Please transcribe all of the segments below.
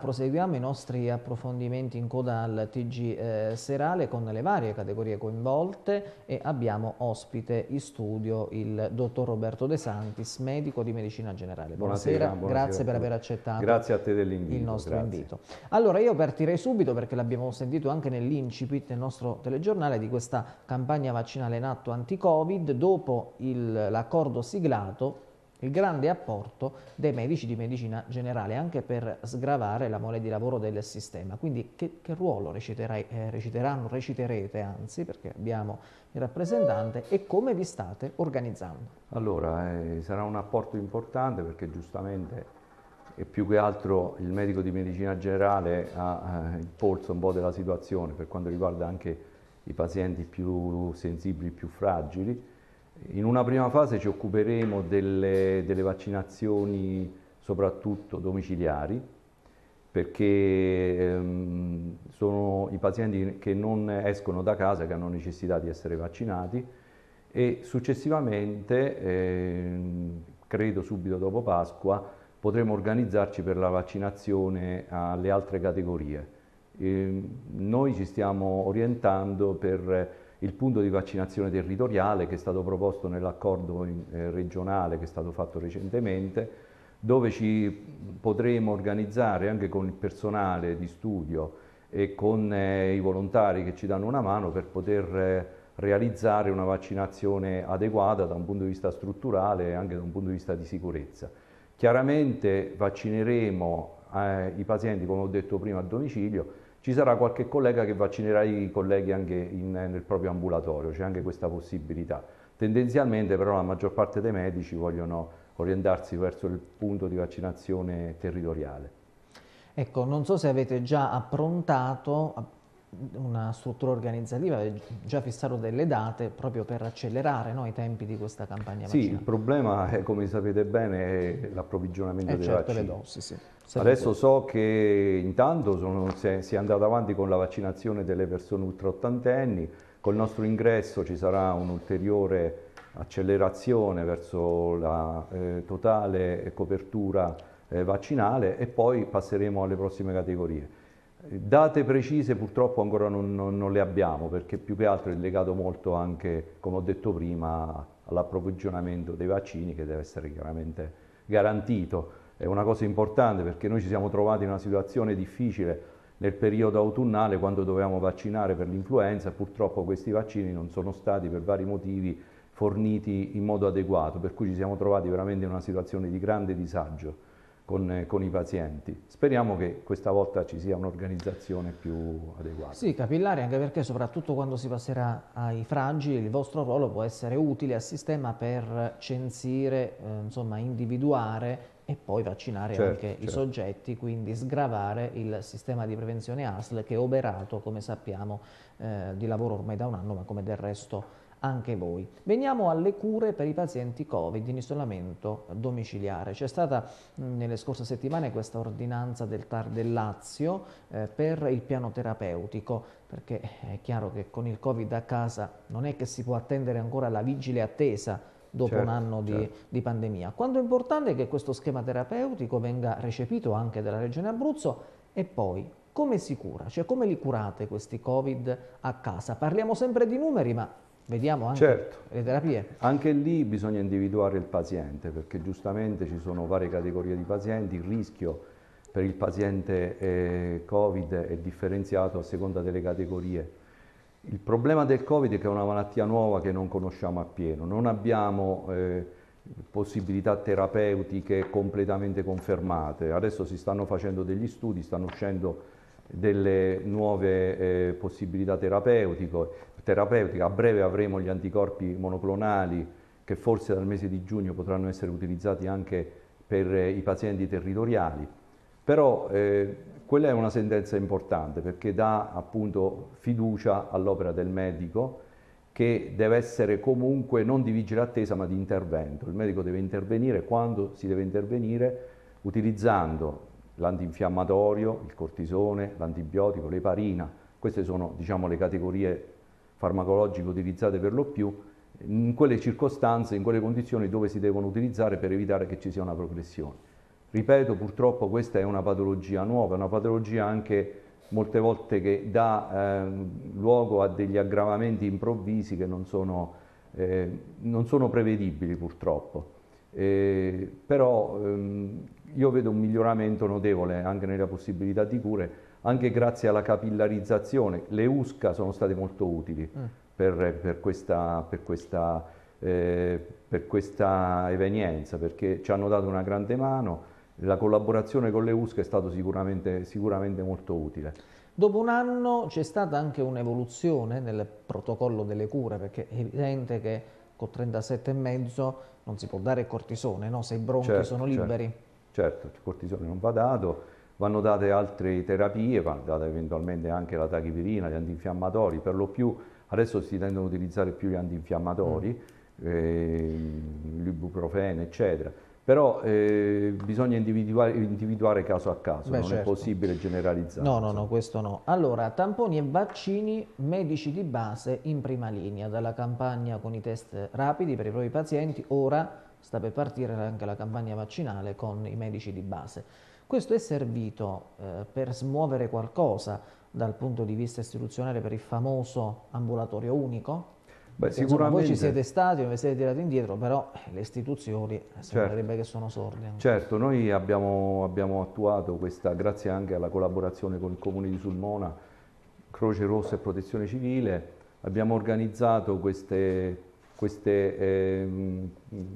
proseguiamo i nostri approfondimenti in coda al TG eh, serale con le varie categorie coinvolte e abbiamo ospite in studio il dottor Roberto De Santis, medico di medicina generale. Buonasera, buonasera, buonasera grazie per aver accettato grazie a te dell'invito, il nostro grazie. invito. Allora io partirei subito perché l'abbiamo sentito anche nell'incipit del nostro telegiornale di questa campagna vaccinale in atto anti-Covid dopo l'accordo siglato il grande apporto dei medici di medicina generale anche per sgravare la mole di lavoro del sistema. Quindi che, che ruolo eh, reciteranno, reciterete anzi, perché abbiamo il rappresentante, e come vi state organizzando? Allora, eh, sarà un apporto importante perché giustamente e più che altro il medico di medicina generale ha eh, il polso un po' della situazione per quanto riguarda anche i pazienti più sensibili, più fragili in una prima fase ci occuperemo delle, delle vaccinazioni soprattutto domiciliari, perché ehm, sono i pazienti che non escono da casa, che hanno necessità di essere vaccinati e successivamente, ehm, credo subito dopo Pasqua, potremo organizzarci per la vaccinazione alle altre categorie. Ehm, noi ci stiamo orientando per il punto di vaccinazione territoriale che è stato proposto nell'accordo eh, regionale che è stato fatto recentemente, dove ci potremo organizzare anche con il personale di studio e con eh, i volontari che ci danno una mano per poter eh, realizzare una vaccinazione adeguata da un punto di vista strutturale e anche da un punto di vista di sicurezza. Chiaramente vaccineremo i pazienti, come ho detto prima, a domicilio, ci sarà qualche collega che vaccinerà i colleghi anche in, nel proprio ambulatorio, c'è anche questa possibilità. Tendenzialmente però la maggior parte dei medici vogliono orientarsi verso il punto di vaccinazione territoriale. Ecco, non so se avete già approntato, una struttura organizzativa aveva eh, già fissato delle date proprio per accelerare no, i tempi di questa campagna sì, il problema, è, eh, come sapete bene, è l'approvvigionamento eh dei certo, vaccini. le dosi, sì. Adesso so che intanto sono, si, è, si è andato avanti con la vaccinazione delle persone ultraottantenni, col nostro ingresso ci sarà un'ulteriore accelerazione verso la eh, totale copertura eh, vaccinale e poi passeremo alle prossime categorie. Date precise purtroppo ancora non, non, non, le abbiamo perché più che altro è legato molto anche, come ho detto prima, all'approvvigionamento dei vaccini che deve essere chiaramente garantito. È una cosa importante perché noi ci siamo trovati in una situazione difficile nel periodo autunnale quando dovevamo vaccinare per l'influenza, purtroppo questi vaccini non sono stati per vari motivi forniti in modo adeguato, per cui ci siamo trovati veramente in una situazione di grande disagio con, eh, con, i pazienti. Speriamo che questa volta ci sia un'organizzazione più adeguata. Sì, capillare, anche perché soprattutto quando si passerà ai fragili, il vostro ruolo può essere utile al sistema per censire, eh, insomma, individuare e poi vaccinare certo, anche certo. i soggetti, quindi sgravare il sistema di prevenzione ASL che è oberato, come sappiamo, eh, di lavoro ormai da un anno, ma come del resto anche voi. Veniamo alle cure per i pazienti Covid in isolamento domiciliare. C'è stata mh, mm, nelle scorse settimane questa ordinanza del TAR del Lazio eh, per il piano terapeutico, perché è chiaro che con il Covid a casa non è che si può attendere ancora la vigile attesa dopo certo, un anno di, certo. di, pandemia. Quanto è importante che questo schema terapeutico venga recepito anche dalla Regione Abruzzo e poi come si cura? Cioè come li curate questi Covid a casa? Parliamo sempre di numeri, ma Vediamo anche certo. le terapie. Anche lì bisogna individuare il paziente, perché giustamente ci sono varie categorie di pazienti, il rischio per il paziente eh, Covid è differenziato a seconda delle categorie. Il problema del Covid è che è una malattia nuova che non conosciamo appieno, non abbiamo eh, possibilità terapeutiche completamente confermate. Adesso si stanno facendo degli studi, stanno uscendo delle nuove eh, possibilità terapeutiche, terapeutica. A breve avremo gli anticorpi monoclonali che forse dal mese di giugno potranno essere utilizzati anche per eh, i pazienti territoriali. Però eh, quella è una sentenza importante perché dà appunto fiducia all'opera del medico che deve essere comunque non di vigile attesa ma di intervento. Il medico deve intervenire quando si deve intervenire utilizzando l'antinfiammatorio, il cortisone, l'antibiotico, l'eparina. Queste sono diciamo, le categorie farmacologiche utilizzate per lo più, in quelle circostanze, in quelle condizioni dove si devono utilizzare per evitare che ci sia una progressione. Ripeto, purtroppo questa è una patologia nuova, una patologia anche molte volte che dà eh, luogo a degli aggravamenti improvvisi che non sono, eh, non sono prevedibili purtroppo. Eh, però ehm, io vedo un miglioramento notevole anche nella possibilità di cure anche grazie alla capillarizzazione. Le USCA sono state molto utili mm. per, per, questa, per, questa, eh, per questa evenienza, perché ci hanno dato una grande mano. La collaborazione con le USCA è stata sicuramente, sicuramente molto utile. Dopo un anno c'è stata anche un'evoluzione nel protocollo delle cure, perché è evidente che con 37,5 non si può dare cortisone, no? se i bronchi certo, sono certo. liberi. Certo, certo, il cortisone non va dato Vanno date altre terapie, vanno date eventualmente anche la tachipirina, gli antinfiammatori, per lo più adesso si tendono ad utilizzare più gli antinfiammatori, mm. eh, l'ibuprofene, eccetera. Però eh, bisogna individuare, individuare, caso a caso, Beh, non certo. è possibile generalizzare. No, no, no, questo no. Allora, tamponi e vaccini, medici di base in prima linea, dalla campagna con i test rapidi per i propri pazienti, ora sta per partire anche la campagna vaccinale con i medici di base. Questo è servito eh, per smuovere qualcosa dal punto di vista istituzionale per il famoso ambulatorio unico? Beh, sicuramente. Insomma, voi ci siete stati, non vi siete tirati indietro, però eh, le istituzioni eh, certo. sembrerebbe certo. che sono sorde. Certo, noi abbiamo, abbiamo attuato questa, grazie anche alla collaborazione con il Comune di Sulmona, Croce Rossa e Protezione Civile, abbiamo organizzato queste, queste, eh,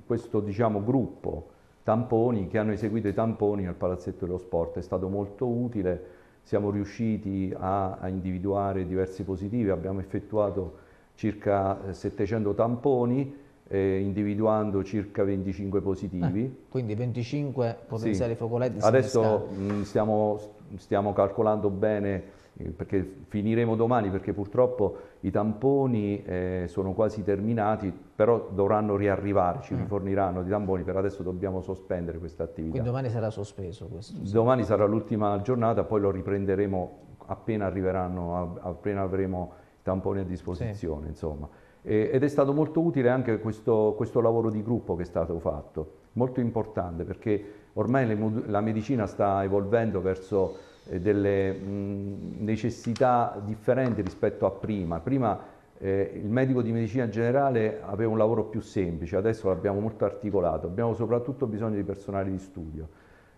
questo diciamo, gruppo tamponi, che hanno eseguito i tamponi al Palazzetto dello Sport. È stato molto utile, siamo riusciti a, a individuare diversi positivi, abbiamo effettuato circa 700 eh, tamponi, eh, individuando circa 25 positivi. Eh, quindi 25 potenziali sì. focoletti. Adesso mh, mm, stiamo, stiamo calcolando bene eh, perché finiremo domani perché purtroppo i tamponi eh, sono quasi terminati, però dovranno riarrivarci, ci mm. riforniranno di tamponi, per adesso dobbiamo sospendere questa attività. Quindi domani sarà sospeso questo? Domani sarà l'ultima giornata, poi lo riprenderemo appena, appena avremo tamponi a disposizione, sì. insomma. E, ed è stato molto utile anche questo, questo, lavoro di gruppo che è stato fatto, molto importante perché ormai le, la medicina sta evolvendo verso eh, delle mh, necessità differenti rispetto a prima. Prima eh, il medico di medicina generale aveva un lavoro più semplice, adesso l'abbiamo molto articolato, abbiamo soprattutto bisogno di personale di studio,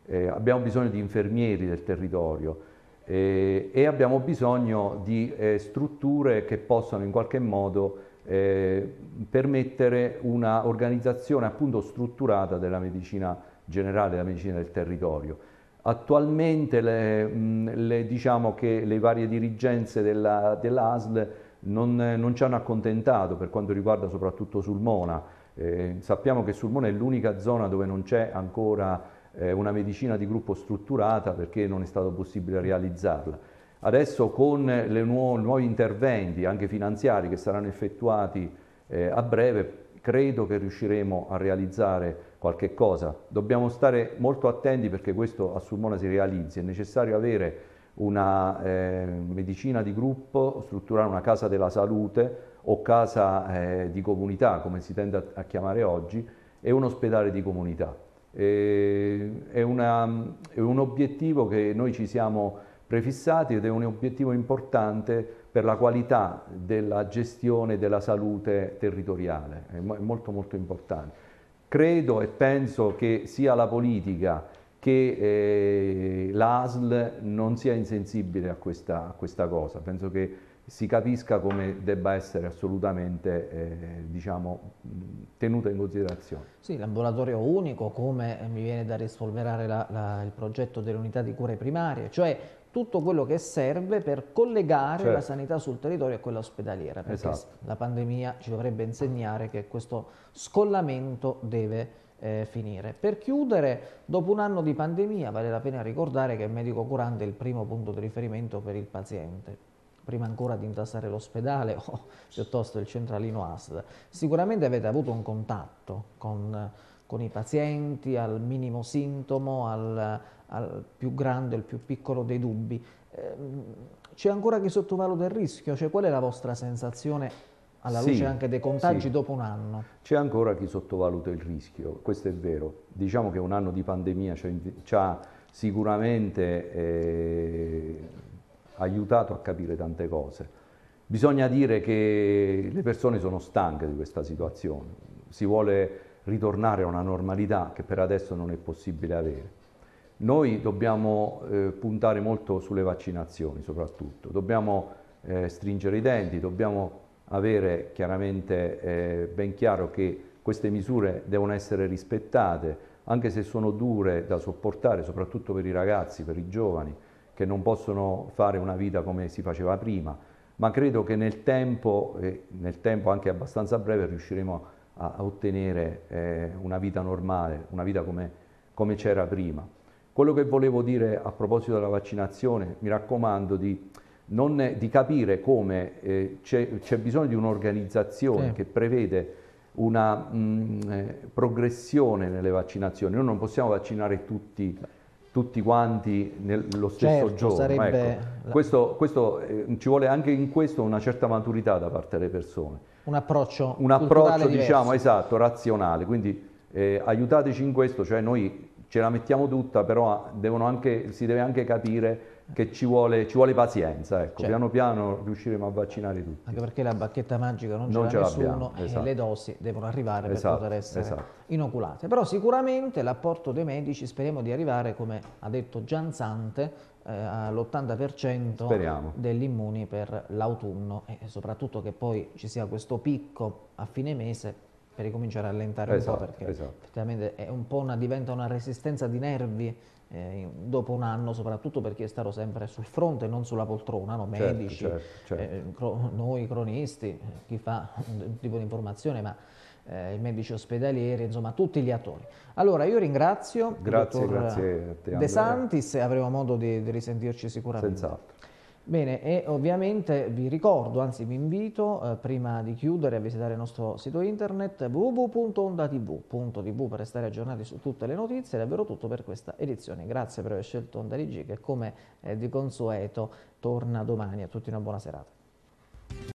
eh, abbiamo bisogno di infermieri del territorio, eh, e abbiamo bisogno di eh, strutture che possano in qualche modo eh, permettere un'organizzazione appunto strutturata della medicina generale, della medicina del territorio. Attualmente le, le, diciamo che le varie dirigenze della, dell'ASL non, non, ci hanno accontentato per quanto riguarda soprattutto Sulmona. Eh, sappiamo che Sulmona è l'unica zona dove non c'è ancora eh, una medicina di gruppo strutturata perché non è stato possibile realizzarla. Adesso con i nuo nuovi interventi, anche finanziari, che saranno effettuati eh, a breve, credo che riusciremo a realizzare qualche cosa. Dobbiamo stare molto attenti perché questo a Sulmona si realizzi, è necessario avere una eh, medicina di gruppo, strutturare una casa della salute o casa eh, di comunità, come si tende a, a chiamare oggi, e un ospedale di comunità. Eh, è, una, è un obiettivo che noi ci siamo prefissati ed è un obiettivo importante per la qualità della gestione della salute territoriale, è molto molto importante. Credo e penso che sia la politica che eh, l'ASL non sia insensibile a questa, a questa cosa, penso che si capisca come debba essere assolutamente eh, diciamo, tenuta in considerazione. Sì, l'ambulatorio unico, come eh, mi viene da rispolverare la, la, il progetto dell'unità di cure primarie, cioè tutto quello che serve per collegare certo. la sanità sul territorio a quella ospedaliera, perché esatto. la pandemia ci dovrebbe insegnare che questo scollamento deve eh, finire. Per chiudere, dopo un anno di pandemia vale la pena ricordare che il medico curante è il primo punto di riferimento per il paziente prima ancora di intasare l'ospedale o piuttosto il centralino ASD. Sicuramente avete avuto un contatto con, con i pazienti, al minimo sintomo, al, al più grande o il più piccolo dei dubbi. Ehm, c'è ancora chi sottovaluta il rischio? Cioè, qual è la vostra sensazione alla luce anche dei contagi sì. dopo un anno. C'è ancora chi sottovaluta il rischio, questo è vero. Diciamo che un anno di pandemia ci ha sicuramente eh, aiutato a capire tante cose. Bisogna dire che le persone sono stanche di questa situazione, si vuole ritornare a una normalità che per adesso non è possibile avere. Noi dobbiamo eh, puntare molto sulle vaccinazioni soprattutto, dobbiamo eh, stringere i denti, dobbiamo avere chiaramente eh, ben chiaro che queste misure devono essere rispettate, anche se sono dure da sopportare, soprattutto per i ragazzi, per i giovani, che non possono fare una vita come si faceva prima, ma credo che nel tempo, e nel tempo anche abbastanza breve, riusciremo a, ottenere eh, una vita normale, una vita come, come c'era prima. Quello che volevo dire a proposito della vaccinazione, mi raccomando di, non, di capire come eh, c'è, bisogno di un'organizzazione sì. che prevede una mh, mm, eh, progressione nelle vaccinazioni. Noi non possiamo vaccinare tutti tutti quanti nello stesso certo, giorno. Ecco. Sarebbe... Ecco. Questo, questo, eh, ci vuole anche in questo una certa maturità da parte delle persone. Un approccio, un approccio diciamo diverso. esatto, razionale. Quindi eh, aiutateci in questo, cioè noi ce la mettiamo tutta, però anche, si deve anche capire che ci vuole, ci vuole pazienza, ecco. certo. piano piano riusciremo a vaccinare tutti. Anche perché la bacchetta magica non, non ce l'ha nessuno esatto. e le dosi devono arrivare esatto. per poter essere esatto. inoculate. Però sicuramente l'apporto dei medici speriamo di arrivare, come ha detto Gianzante, eh, all'80% degli immuni per l'autunno e soprattutto che poi ci sia questo picco a fine mese per ricominciare a rallentare esatto, un po' esatto, perché esatto. effettivamente un po una, diventa una resistenza di nervi eh, dopo un anno, soprattutto perché è stato sempre sul fronte, non sulla poltrona, no? Certo, medici, certo, certo, certo. Eh, cro- noi cronisti, chi fa un tipo di informazione, ma eh, i medici ospedalieri, insomma tutti gli attori. Allora io ringrazio grazie, il dottor grazie te, De Santis, avremo modo di, di risentirci sicuramente. Senz'altro. Bene, e ovviamente vi ricordo, anzi vi invito, eh, prima di chiudere, a visitare il nostro sito internet www.ondatv.tv per restare aggiornati su tutte le notizie, È davvero tutto per questa edizione. Grazie per aver scelto Onda Rigi che come eh, di consueto torna domani. A tutti una buona serata.